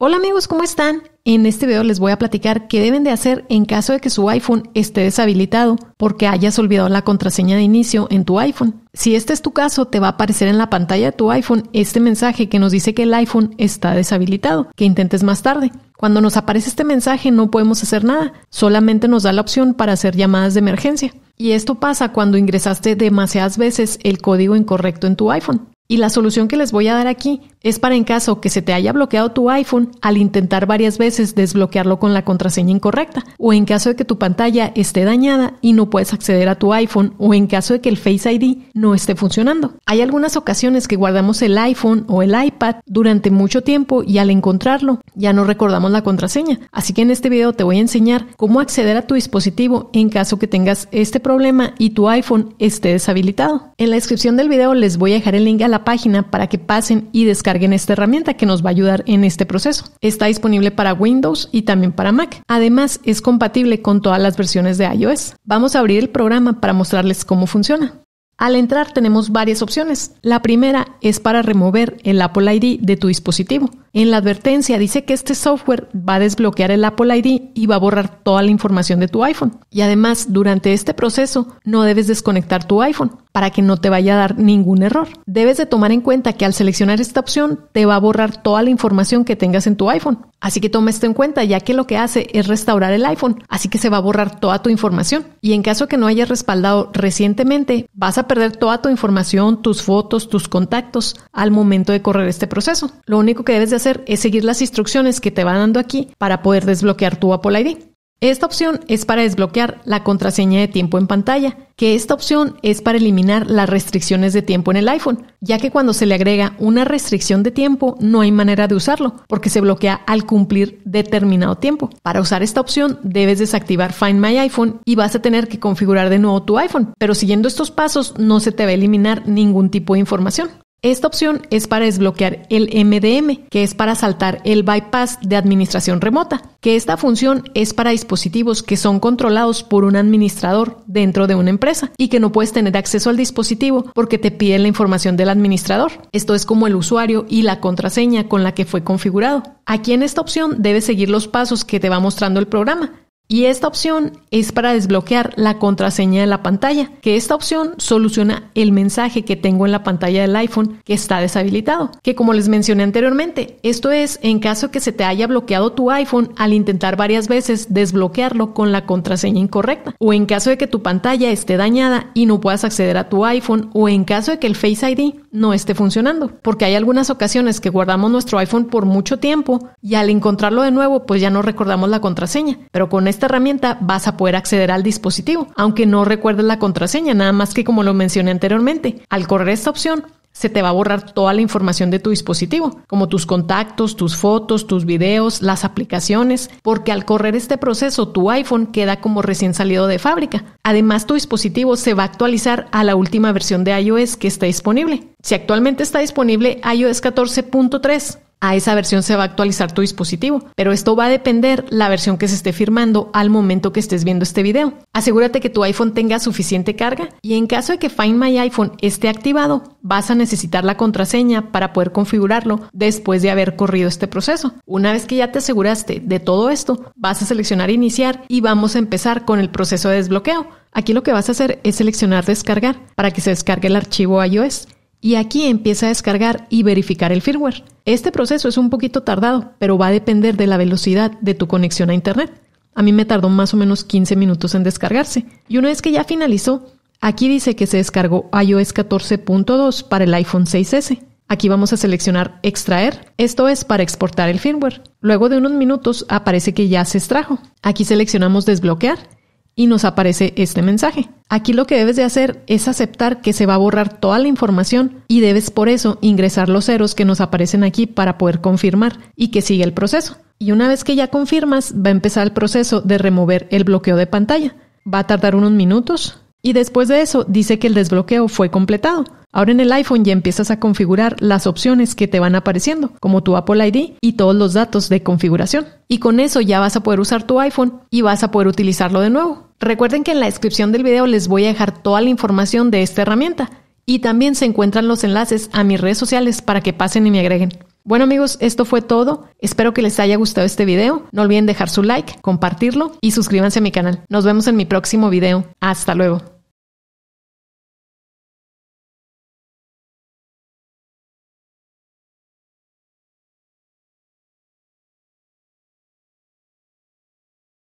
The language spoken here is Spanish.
Hola amigos, ¿cómo están? En este video les voy a platicar qué deben de hacer en caso de que su iPhone esté deshabilitado porque hayas olvidado la contraseña de inicio en tu iPhone. Si este es tu caso, te va a aparecer en la pantalla de tu iPhone este mensaje que nos dice que el iPhone está deshabilitado, que intentes más tarde. Cuando nos aparece este mensaje no podemos hacer nada, solamente nos da la opción para hacer llamadas de emergencia. Y esto pasa cuando ingresaste demasiadas veces el código incorrecto en tu iPhone. Y la solución que les voy a dar aquí es para en caso que se te haya bloqueado tu iPhone al intentar varias veces desbloquearlo con la contraseña incorrecta, o en caso de que tu pantalla esté dañada y no puedes acceder a tu iPhone, o en caso de que el Face ID no esté funcionando. Hay algunas ocasiones que guardamos el iPhone o el iPad durante mucho tiempo y al encontrarlo ya no recordamos la contraseña. Así que en este video te voy a enseñar cómo acceder a tu dispositivo en caso que tengas este problema y tu iPhone esté deshabilitado. En la descripción del video les voy a dejar el link a la página para que pasen y descarguen en esta herramienta que nos va a ayudar en este proceso. Está disponible para Windows y también para Mac. Además, es compatible con todas las versiones de iOS. Vamos a abrir el programa para mostrarles cómo funciona. Al entrar tenemos varias opciones. La primera es para remover el Apple ID de tu dispositivo. En la advertencia dice que este software va a desbloquear el Apple ID y va a borrar toda la información de tu iPhone. Y además, durante este proceso no debes desconectar tu iPhone para que no te vaya a dar ningún error. Debes de tomar en cuenta que al seleccionar esta opción te va a borrar toda la información que tengas en tu iPhone. Así que toma esto en cuenta ya que lo que hace es restaurar el iPhone, así que se va a borrar toda tu información. Y en caso que no hayas respaldado recientemente, vas a perder toda tu información, tus fotos, tus contactos al momento de correr este proceso. Lo único que debes de hacer es seguir las instrucciones que te va dando aquí para poder desbloquear tu Apple ID. Esta opción es para desbloquear la contraseña de tiempo en pantalla, que esta opción es para eliminar las restricciones de tiempo en el iPhone, ya que cuando se le agrega una restricción de tiempo no hay manera de usarlo, porque se bloquea al cumplir determinado tiempo. Para usar esta opción debes desactivar Find My iPhone y vas a tener que configurar de nuevo tu iPhone, pero siguiendo estos pasos no se te va a eliminar ningún tipo de información. Esta opción es para desbloquear el MDM, que es para saltar el bypass de administración remota, que esta función es para dispositivos que son controlados por un administrador dentro de una empresa y que no puedes tener acceso al dispositivo porque te piden la información del administrador. Esto es como el usuario y la contraseña con la que fue configurado. Aquí en esta opción debes seguir los pasos que te va mostrando el programa y esta opción es para desbloquear la contraseña de la pantalla, que esta opción soluciona el mensaje que tengo en la pantalla del iPhone que está deshabilitado, que como les mencioné anteriormente, esto es en caso que se te haya bloqueado tu iPhone al intentar varias veces desbloquearlo con la contraseña incorrecta, o en caso de que tu pantalla esté dañada y no puedas acceder a tu iPhone, o en caso de que el Face ID no esté funcionando, porque hay algunas ocasiones que guardamos nuestro iPhone por mucho tiempo y al encontrarlo de nuevo pues ya no recordamos la contraseña, pero con este esta herramienta vas a poder acceder al dispositivo, aunque no recuerdes la contraseña, nada más que como lo mencioné anteriormente. Al correr esta opción, se te va a borrar toda la información de tu dispositivo, como tus contactos, tus fotos, tus videos, las aplicaciones, porque al correr este proceso tu iPhone queda como recién salido de fábrica. Además, tu dispositivo se va a actualizar a la última versión de iOS que está disponible. Si actualmente está disponible iOS 14.3, a esa versión se va a actualizar tu dispositivo, pero esto va a depender la versión que se esté firmando al momento que estés viendo este video. Asegúrate que tu iPhone tenga suficiente carga y en caso de que Find My iPhone esté activado, vas a necesitar la contraseña para poder configurarlo después de haber corrido este proceso. Una vez que ya te aseguraste de todo esto, vas a seleccionar iniciar y vamos a empezar con el proceso de desbloqueo. Aquí lo que vas a hacer es seleccionar descargar para que se descargue el archivo iOS y aquí empieza a descargar y verificar el firmware. Este proceso es un poquito tardado, pero va a depender de la velocidad de tu conexión a Internet. A mí me tardó más o menos 15 minutos en descargarse. Y una vez que ya finalizó, aquí dice que se descargó iOS 14.2 para el iPhone 6S. Aquí vamos a seleccionar extraer, esto es para exportar el firmware. Luego de unos minutos aparece que ya se extrajo. Aquí seleccionamos desbloquear y nos aparece este mensaje. Aquí lo que debes de hacer es aceptar que se va a borrar toda la información y debes por eso ingresar los ceros que nos aparecen aquí para poder confirmar y que sigue el proceso. Y una vez que ya confirmas, va a empezar el proceso de remover el bloqueo de pantalla. Va a tardar unos minutos, y después de eso dice que el desbloqueo fue completado. Ahora en el iPhone ya empiezas a configurar las opciones que te van apareciendo, como tu Apple ID y todos los datos de configuración. Y con eso ya vas a poder usar tu iPhone y vas a poder utilizarlo de nuevo. Recuerden que en la descripción del video les voy a dejar toda la información de esta herramienta y también se encuentran los enlaces a mis redes sociales para que pasen y me agreguen. Bueno amigos, esto fue todo. Espero que les haya gustado este video. No olviden dejar su like, compartirlo y suscríbanse a mi canal. Nos vemos en mi próximo video. Hasta luego.